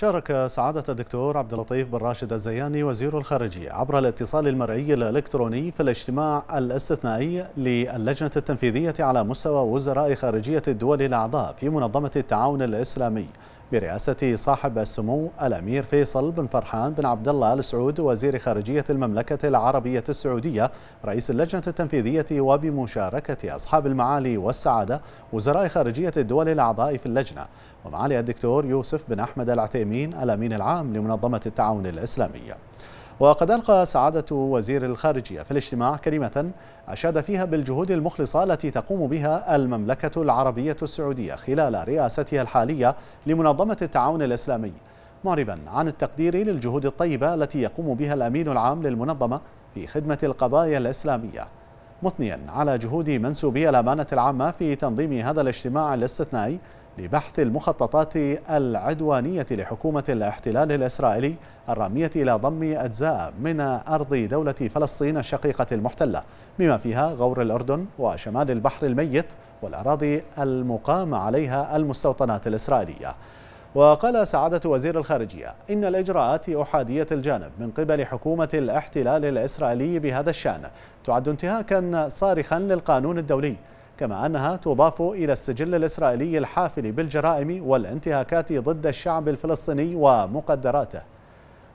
شارك سعادة الدكتور عبد اللطيف بن راشد الزياني وزير الخارجية عبر الاتصال المرئي الإلكتروني في الاجتماع الاستثنائي للجنة التنفيذية على مستوى وزراء خارجية الدول الأعضاء في منظمة التعاون الإسلامي برئاسة صاحب السمو الأمير فيصل بن فرحان بن عبد الله آل سعود وزير خارجية المملكة العربية السعودية رئيس اللجنة التنفيذية وبمشاركة أصحاب المعالي والسعادة وزراء خارجية الدول الأعضاء في اللجنة ومعالي الدكتور يوسف بن أحمد العثيمين الأمين العام لمنظمة التعاون الإسلامي وقد ألقى سعادة وزير الخارجية في الاجتماع كلمة أشاد فيها بالجهود المخلصة التي تقوم بها المملكة العربية السعودية خلال رئاستها الحالية لمنظمة التعاون الإسلامي معربا عن التقدير للجهود الطيبة التي يقوم بها الأمين العام للمنظمة في خدمة القضايا الإسلامية مثنيا على جهود منسوبي الأمانة العامة في تنظيم هذا الاجتماع الاستثنائي لبحث المخططات العدوانية لحكومة الاحتلال الإسرائيلي الرامية إلى ضم أجزاء من أرض دولة فلسطين الشقيقة المحتلة بما فيها غور الأردن وشمال البحر الميت والأراضي المقام عليها المستوطنات الإسرائيلية وقال سعادة وزير الخارجية إن الإجراءات أحادية الجانب من قبل حكومة الاحتلال الإسرائيلي بهذا الشأن تعد انتهاكا صارخا للقانون الدولي كما أنها تضاف إلى السجل الإسرائيلي الحافل بالجرائم والانتهاكات ضد الشعب الفلسطيني ومقدراته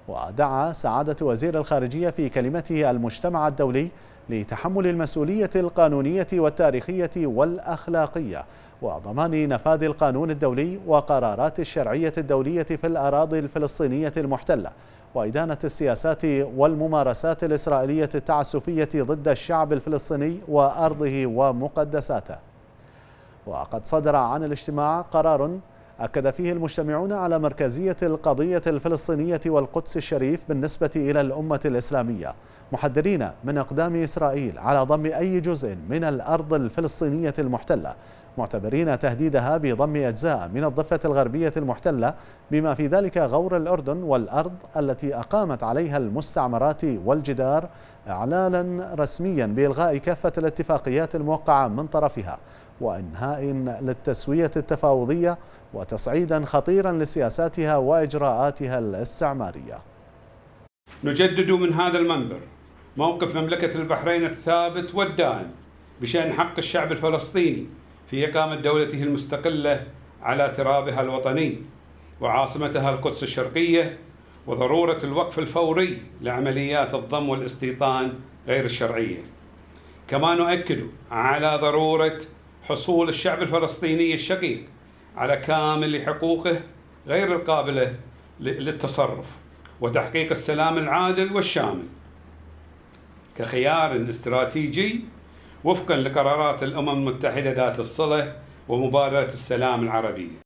ودعا سعادة وزير الخارجية في كلمته المجتمع الدولي لتحمل المسؤولية القانونية والتاريخية والأخلاقية وضمان نفاذ القانون الدولي وقرارات الشرعية الدولية في الأراضي الفلسطينية المحتلة وإدانة السياسات والممارسات الإسرائيلية التعسفية ضد الشعب الفلسطيني وأرضه ومقدساته وقد صدر عن الاجتماع قرار أكد فيه المجتمعون على مركزية القضية الفلسطينية والقدس الشريف بالنسبة إلى الأمة الإسلامية محذرين من إقدام إسرائيل على ضم أي جزء من الأرض الفلسطينية المحتلة معتبرين تهديدها بضم أجزاء من الضفة الغربية المحتلة بما في ذلك غور الأردن والأرض التي أقامت عليها المستعمرات والجدار إعلانا رسميا بإلغاء كافة الاتفاقيات الموقعة من طرفها وإنهاء للتسوية التفاوضية وتصعيدا خطيرا لسياساتها وإجراءاتها الاستعمارية نجدد من هذا المنبر موقف مملكة البحرين الثابت والدائم بشأن حق الشعب الفلسطيني في إقامة دولته المستقلة على ترابها الوطني وعاصمتها القدس الشرقية وضرورة الوقف الفوري لعمليات الضم والاستيطان غير الشرعية كما نؤكد على ضرورة حصول الشعب الفلسطيني الشقيق على كامل حقوقه غير القابلة للتصرف وتحقيق السلام العادل والشامل كخيار استراتيجي وفقا لقرارات الأمم المتحدة ذات الصلة ومبادرة السلام العربية